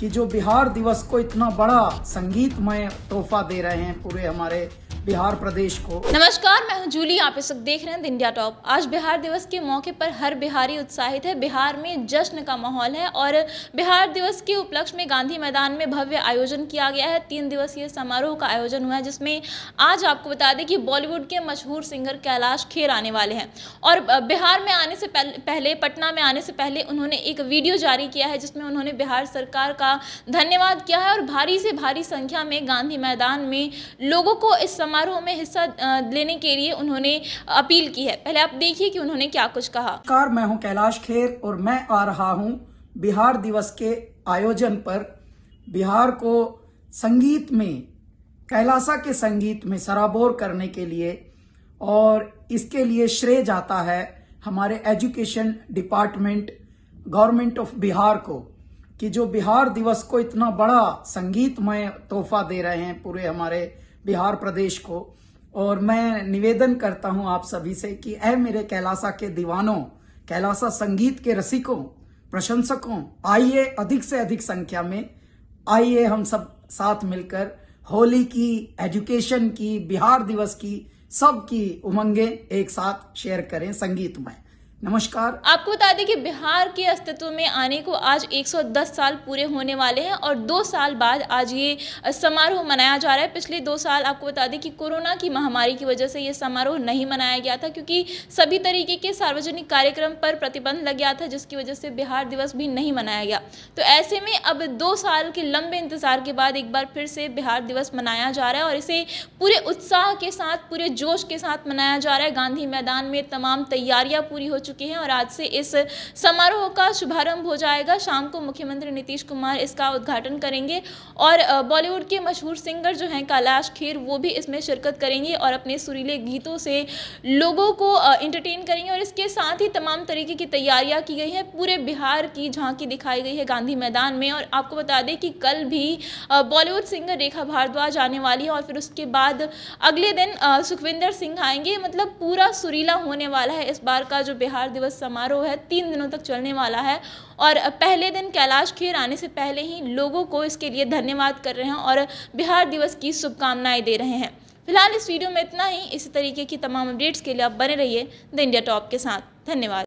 कि जो बिहार दिवस को इतना बड़ा संगीतमय तोहफा दे रहे हैं पूरे हमारे बिहार प्रदेश को नमस्कार मैं हूं जूली आप इस वक्त देख रहे हैं इंडिया टॉप आज बिहार दिवस के मौके पर हर बिहारी उत्साहित है बिहार में जश्न का माहौल है और बिहार दिवस के उपलक्ष्य में गांधी मैदान में भव्य आयोजन किया गया है तीन दिवसीय समारोह का आयोजन हुआ है जिसमें आज आपको बता दें कि बॉलीवुड के मशहूर सिंगर कैलाश खेर आने वाले हैं और बिहार में आने से पहले पटना में आने से पहले उन्होंने एक वीडियो जारी किया है जिसमें उन्होंने बिहार सरकार का धन्यवाद किया है और भारी से भारी संख्या में गांधी मैदान में लोगों को इस समय समारोह में हिस्सा लेने के लिए उन्होंने अपील की है पहले आप देखिए कि उन्होंने क्या कुछ कहा कार मैं हूं कैलाश खेर और मैं आ रहा हूं बिहार दिवस के आयोजन पर बिहार को संगीत में कैलाशा के संगीत में सराबोर करने के लिए और इसके लिए श्रेय जाता है हमारे education department government of Bihar को कि जो बिहार दिवस को इतना बड़ा संगीतमय तोहफा दे रहे हैं पूरे हमारे बिहार प्रदेश को और मैं निवेदन करता हूं आप सभी से कि ऐ मेरे कैलासा के दीवानों कैलासा संगीत के रसिकों प्रशंसकों आइए अधिक से अधिक संख्या में आइए हम सब साथ मिलकर होली की एजुकेशन की बिहार दिवस की सबकी उमंगें एक साथ शेयर करें संगीतमय नमस्कार आपको बता दें कि बिहार के अस्तित्व में आने को आज 110 साल पूरे होने वाले हैं और दो साल बाद आज ये समारोह मनाया जा रहा है पिछले दो साल आपको बता दें कि कोरोना की महामारी की वजह से ये समारोह नहीं मनाया गया था क्योंकि सभी तरीके के सार्वजनिक कार्यक्रम पर प्रतिबंध लग गया था जिसकी वजह से बिहार दिवस भी नहीं मनाया गया तो ऐसे में अब दो साल के लंबे इंतज़ार के बाद एक बार फिर से बिहार दिवस मनाया जा रहा है और इसे पूरे उत्साह के साथ पूरे जोश के साथ मनाया जा रहा है गांधी मैदान में तमाम तैयारियाँ पूरी हो चुके हैं और आज से इस समारोह का शुभारंभ हो जाएगा शाम को मुख्यमंत्री नीतीश कुमार इसका उद्घाटन करेंगे और बॉलीवुड के मशहूर सिंगर जो हैं कैलाश खेर वो भी इसमें शिरकत करेंगे और अपने सुरीले गीतों से लोगों को इंटरटेन करेंगे और इसके साथ ही तमाम तरीके की तैयारियां की गई हैं पूरे बिहार की झांकी दिखाई गई है गांधी मैदान में और आपको बता दें कि कल भी बॉलीवुड सिंगर रेखा भारद्वाज आने वाली है और फिर उसके बाद अगले दिन सुखविंदर सिंह आएंगे मतलब पूरा सुरीला होने वाला है इस बार का जो बिहार बिहार दिवस समारोह है तीन दिनों तक चलने वाला है और पहले दिन कैलाश खेर आने से पहले ही लोगों को इसके लिए धन्यवाद कर रहे हैं और बिहार दिवस की शुभकामनाएँ दे रहे हैं फिलहाल इस वीडियो में इतना ही इसी तरीके की तमाम अपडेट्स के लिए आप बने रहिए द इंडिया टॉप के साथ धन्यवाद